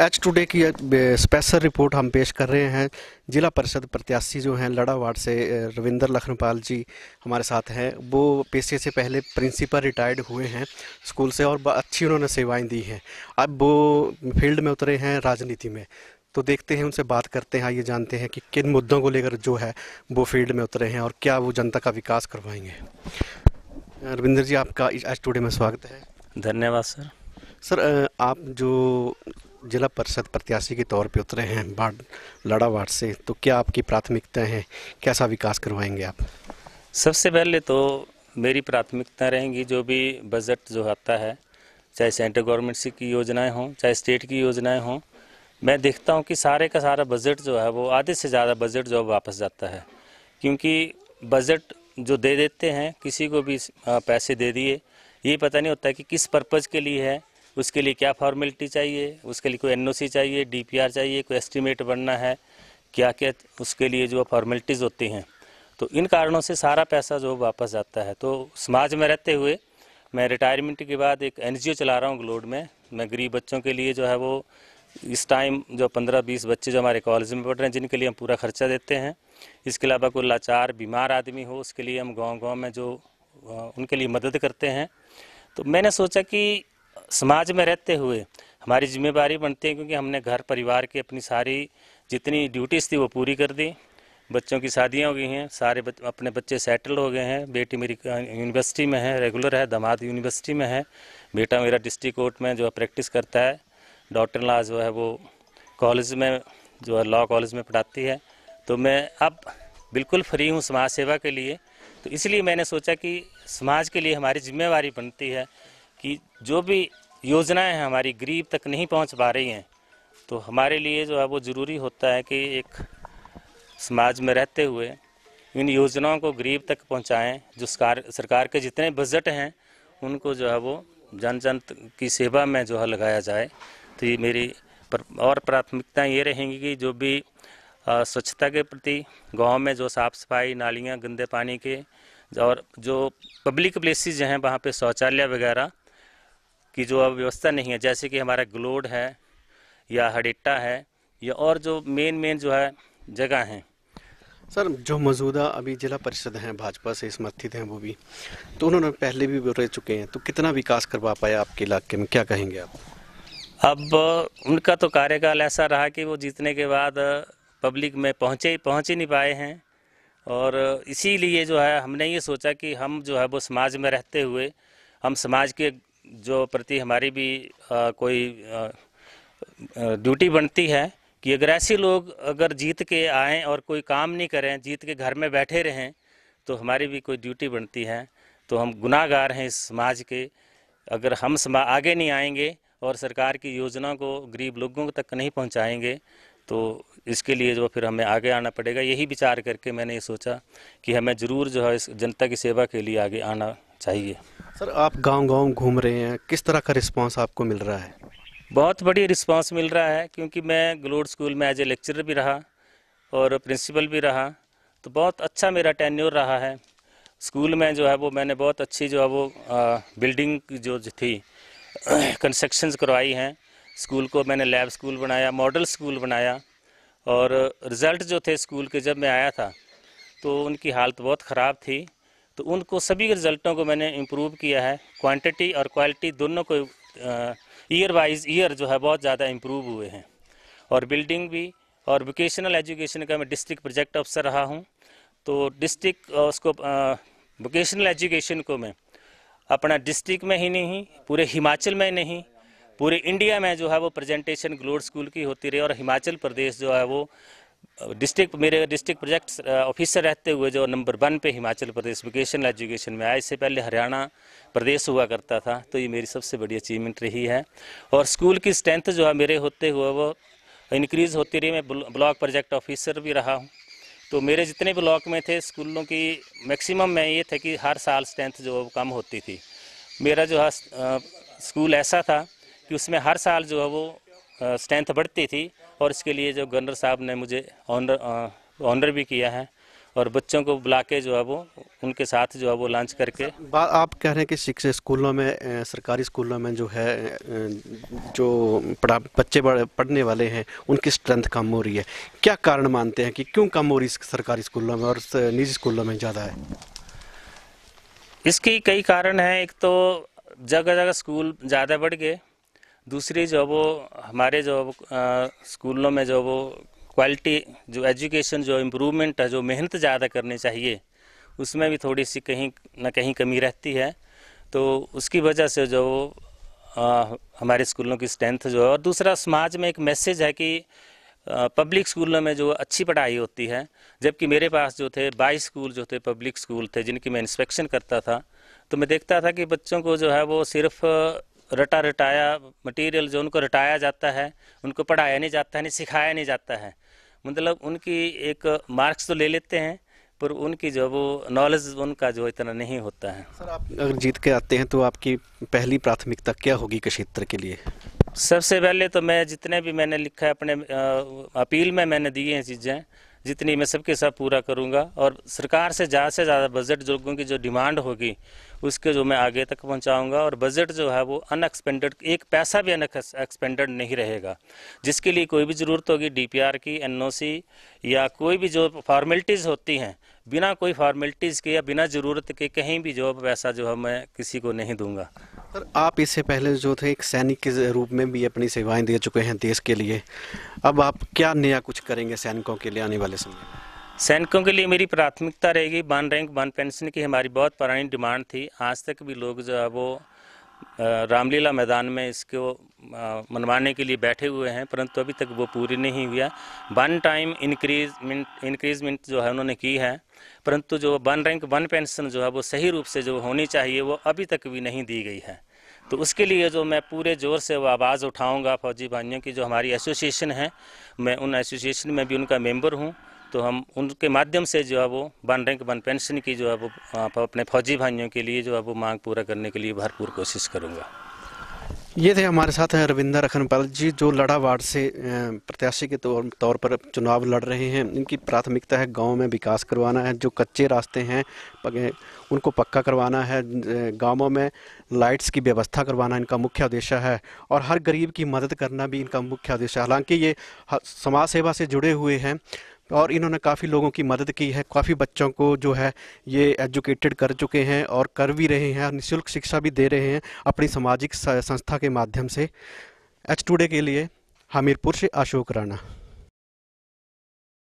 H today की special report हम पेश कर रहे हैं जिला परिषद प्रत्याशी जो हैं लड़ा वार्ड से रविंदर लखनपाल जी हमारे साथ हैं वो पेशे से पहले प्रिंसिपल रिटायर्ड हुए हैं स्कूल से और अच्छी उन्होंने सेवाएं दी हैं अब वो फील्ड में उतरे हैं राजनीति में तो देखते हैं उनसे बात करते हैं ये जानते हैं कि किन मुद्दों को लेकर जो है वो फील्ड में उतरे हैं और क्या वो जनता का विकास करवाएंगे रविंदर जी आपका एच टुडे में स्वागत है धन्यवाद सर सर आप जो जिला परिषद प्रत्याशी के तौर पे उतरे हैं बाढ़ लड़ा वार्ड से तो क्या आपकी प्राथमिकता हैं कैसा विकास करवाएंगे आप सबसे पहले तो मेरी प्राथमिकता रहेंगी जो भी बजट जो आता है चाहे सेंट्रल गवर्नमेंट से की योजनाएं हों चाहे स्टेट की योजनाएं हों मैं देखता हूं कि सारे का सारा बजट जो है वो आधे से ज़्यादा बजट जो वापस जाता है क्योंकि बजट जो दे देते हैं किसी को भी पैसे दे दिए ये पता नहीं होता कि किस पर्पज़ के लिए है उसके लिए क्या फॉर्मेलिटी चाहिए उसके लिए कोई एनओसी चाहिए डीपीआर चाहिए कोई एस्टिमेट बनना है क्या क्या उसके लिए जो फॉर्मेलिटीज़ होती हैं तो इन कारणों से सारा पैसा जो वापस जाता है तो समाज में रहते हुए मैं रिटायरमेंट के बाद एक एन चला रहा हूँ ग्लोड में मैं गरीब बच्चों के लिए जो है वो इस टाइम जो पंद्रह बीस बच्चे जो हमारे कॉलेज में पढ़ रहे हैं जिनके लिए हम पूरा खर्चा देते हैं इसके अलावा कोई लाचार बीमार आदमी हो उसके लिए हम गांव गांव में जो उनके लिए मदद करते हैं तो मैंने सोचा कि समाज में रहते हुए हमारी जिम्मेदारी बनती है क्योंकि हमने घर परिवार की अपनी सारी जितनी ड्यूटीज़ थी वो पूरी कर दी बच्चों की शादियाँ हो गई हैं सारे बच, अपने बच्चे सेटल हो गए हैं बेटी मेरी यूनिवर्सिटी में है रेगुलर है दामाद यूनिवर्सिटी में है बेटा मेरा डिस्ट्रिक्ट कोर्ट में जो है प्रैक्टिस करता है डॉक्टर ला जो है वो कॉलेज में जो है लॉ कॉलेज में पढ़ाती है तो मैं अब बिल्कुल फ्री हूँ समाज सेवा के लिए तो इसलिए मैंने सोचा कि समाज के लिए हमारी जिम्मेवारी बनती है कि जो भी योजनाएं हैं हमारी गरीब तक नहीं पहुंच पा रही हैं तो हमारे लिए जो है वो ज़रूरी होता है कि एक समाज में रहते हुए इन योजनाओं को गरीब तक पहुंचाएं जो सरकार सरकार के जितने बजट हैं उनको जो है वो जन जन की सेवा में जो है लगाया जाए तो ये मेरी पर, और प्राथमिकताएँ ये रहेंगी कि जो भी स्वच्छता के प्रति गाँव में जो साफ़ सफाई नालियाँ गंदे पानी के और जो पब्लिक प्लेसेज हैं वहाँ पे शौचालय वगैरह की जो अब व्यवस्था नहीं है जैसे कि हमारा ग्लोड है या हडिट्टा है या और जो मेन मेन जो है जगह हैं सर जो मौजूदा अभी जिला परिषद हैं भाजपा से समर्थित हैं वो भी तो उन्होंने पहले भी रह चुके हैं तो कितना विकास करवा पाया आपके इलाके में क्या कहेंगे आप अब उनका तो कार्यकाल ऐसा रहा कि वो जीतने के बाद पब्लिक में पहुँचे पहुँच ही नहीं पाए हैं और इसीलिए जो है हमने ये सोचा कि हम जो है वो समाज में रहते हुए हम समाज के जो प्रति हमारी भी आ, कोई ड्यूटी बनती है कि अगर ऐसे लोग अगर जीत के आएँ और कोई काम नहीं करें जीत के घर में बैठे रहें तो हमारी भी कोई ड्यूटी बनती है तो हम गुनाहगार हैं इस समाज के अगर हम समा आगे नहीं आएंगे और सरकार की योजना को गरीब लोगों तक नहीं पहुंचाएंगे तो इसके लिए जो फिर हमें आगे आना पड़ेगा यही विचार करके मैंने ये सोचा कि हमें ज़रूर जो है इस जनता की सेवा के लिए आगे आना चाहिए सर आप गांव गांव घूम रहे हैं किस तरह का रिस्पांस आपको मिल रहा है बहुत बढ़िया रिस्पांस मिल रहा है क्योंकि मैं ग्लोड स्कूल में एज ए लेक्चरर भी रहा और प्रिंसिपल भी रहा तो बहुत अच्छा मेरा टेन्योर रहा है स्कूल में जो है वो मैंने बहुत अच्छी जो है वो आ, बिल्डिंग जो थी कंस्ट्रक्शन करवाई हैं स्कूल को मैंने लैब स्कूल बनाया मॉडल स्कूल बनाया और रिज़ल्ट जो थे स्कूल के जब मैं आया था तो उनकी हालत बहुत ख़राब थी तो उनको सभी रिजल्टों को मैंने इम्प्रूव किया है क्वांटिटी और क्वालिटी दोनों को ईयर वाइज ईयर जो है बहुत ज़्यादा इम्प्रूव हुए हैं और बिल्डिंग भी और वोकेशनल एजुकेशन का मैं डिस्ट्रिक्ट प्रोजेक्ट अफसर रहा हूँ तो डिस्ट्रिक्ट उसको वोकेशनल एजुकेशन को मैं अपना डिस्ट्रिक्ट में ही नहीं पूरे हिमाचल में नहीं पूरे इंडिया में जो है वो प्रेजेंटेशन ग्लोड स्कूल की होती रही और हिमाचल प्रदेश जो है वो डिस्ट्रिक्ट मेरे डिस्ट्रिक्ट प्रोजेक्ट ऑफिसर रहते हुए जो नंबर वन पे हिमाचल प्रदेश वोकेशनल एजुकेशन में आए इससे पहले हरियाणा प्रदेश हुआ करता था तो ये मेरी सबसे बड़ी अचीवमेंट रही है और स्कूल की स्ट्रेंथ जो है मेरे होते हुए वो इंक्रीज होती रही मैं ब्लॉक प्रोजेक्ट ऑफिसर भी रहा हूँ तो मेरे जितने ब्लॉक में थे स्कूलों की मैक्सिमम में ये थे कि हर साल स्ट्रेंथ जो कम होती थी मेरा जो है स्कूल ऐसा था कि उसमें हर साल जो है वो स्ट्रेंथ बढ़ती थी और इसके लिए जो गवर्नर साहब ने मुझे ऑनर ऑनर भी किया है और बच्चों को बुला के जो है वो उनके साथ जो है वो लॉन्च करके आप कह रहे हैं कि शिक्षा स्कूलों में सरकारी स्कूलों में जो है जो पढ़ा बच्चे पढ़ने वाले हैं उनकी स्ट्रेंथ कम हो रही है क्या कारण मानते हैं कि क्यों कम हो रही है सरकारी स्कूलों में और निजी स्कूलों में ज़्यादा है इसके कई कारण हैं एक तो जगह जगह स्कूल ज़्यादा बढ़ गए दूसरी जो वो हमारे जो स्कूलों में जो वो क्वालिटी जो एजुकेशन जो इम्प्रूवमेंट है जो मेहनत ज़्यादा करनी चाहिए उसमें भी थोड़ी सी कहीं ना कहीं कमी रहती है तो उसकी वजह से जो हमारे स्कूलों की स्ट्रेंथ जो है और दूसरा समाज में एक मैसेज है कि पब्लिक स्कूलों में जो अच्छी पढ़ाई होती है जबकि मेरे पास जो थे बाईस स्कूल जो थे पब्लिक स्कूल थे जिनकी मैं इंस्पेक्शन करता था तो मैं देखता था कि बच्चों को जो है वो सिर्फ रटा रटाया मटेरियल जो उनको रटाया जाता है उनको पढ़ाया नहीं जाता है नहीं सिखाया नहीं जाता है मतलब उनकी एक मार्क्स तो ले लेते हैं पर उनकी जो वो नॉलेज उनका जो इतना नहीं होता है सर आप अगर जीत के आते हैं तो आपकी पहली प्राथमिकता क्या होगी क्षेत्र के लिए सबसे पहले तो मैं जितने भी मैंने लिखा है अपने अपील में मैंने दी हैं चीज़ें जितनी मैं सबके साथ पूरा करूँगा और सरकार से ज़्यादा से ज़्यादा बजट जो लोगों की जो डिमांड होगी उसके जो मैं आगे तक पहुँचाऊँगा और बजट जो है वो अनएक्सपेंडेड एक पैसा भी अनएक्सपेंडेड नहीं रहेगा जिसके लिए कोई भी ज़रूरत होगी डी की एन या कोई भी जो फॉर्मेलिटीज़ होती हैं बिना कोई फॉर्मेलिटीज़ के या बिना ज़रूरत के कहीं भी जो पैसा जो है मैं किसी को नहीं दूँगा सर आप इससे पहले जो थे एक सैनिक के रूप में भी अपनी सेवाएं दे चुके हैं देश के लिए अब आप क्या नया कुछ करेंगे सैनिकों के लिए आने वाले समय सैनिकों के लिए मेरी प्राथमिकता रहेगी वन रैंक वन पेंशन की हमारी बहुत पुरानी डिमांड थी आज तक भी लोग जो है वो रामलीला मैदान में इसको मनवाने के लिए बैठे हुए हैं परंतु अभी तक वो पूरी नहीं हुई है वन टाइम इंक्रीजमेंट इंक्रीजमेंट जो है उन्होंने की है परंतु जो वन रैंक वन पेंशन जो है वो सही रूप से जो होनी चाहिए वो अभी तक भी नहीं दी गई है तो उसके लिए जो मैं पूरे ज़ोर से वो आवाज़ उठाऊँगा फौजी भाइयों की जो हमारी एसोसिएशन है मैं उन एसोसिएशन में भी उनका मेम्बर हूँ तो हम उनके माध्यम से जो है वो वन रैंक वन पेंशन की जो है वो अपने फौजी भाइयों के लिए जो है वो मांग पूरा करने के लिए भरपूर कोशिश करूँगा ये थे हमारे साथ हैं रविंदर अखनपाल जी जो लड़ा वार्ड से प्रत्याशी के तौर तौर पर चुनाव लड़ रहे हैं इनकी प्राथमिकता है गांव में विकास करवाना है जो कच्चे रास्ते हैं उनको पक्का करवाना है गांवों में लाइट्स की व्यवस्था करवाना इनका मुख्य उद्देश्य है और हर गरीब की मदद करना भी इनका मुख्य उद्देश्य है हालांकि ये समाज सेवा से जुड़े हुए हैं और इन्होंने काफ़ी लोगों की मदद की है काफ़ी बच्चों को जो है ये एजुकेटेड कर चुके हैं और कर भी रहे हैं और निःशुल्क शिक्षा भी दे रहे हैं अपनी सामाजिक संस्था के माध्यम से एच टूडे के लिए हमीरपुर से अशोक राणा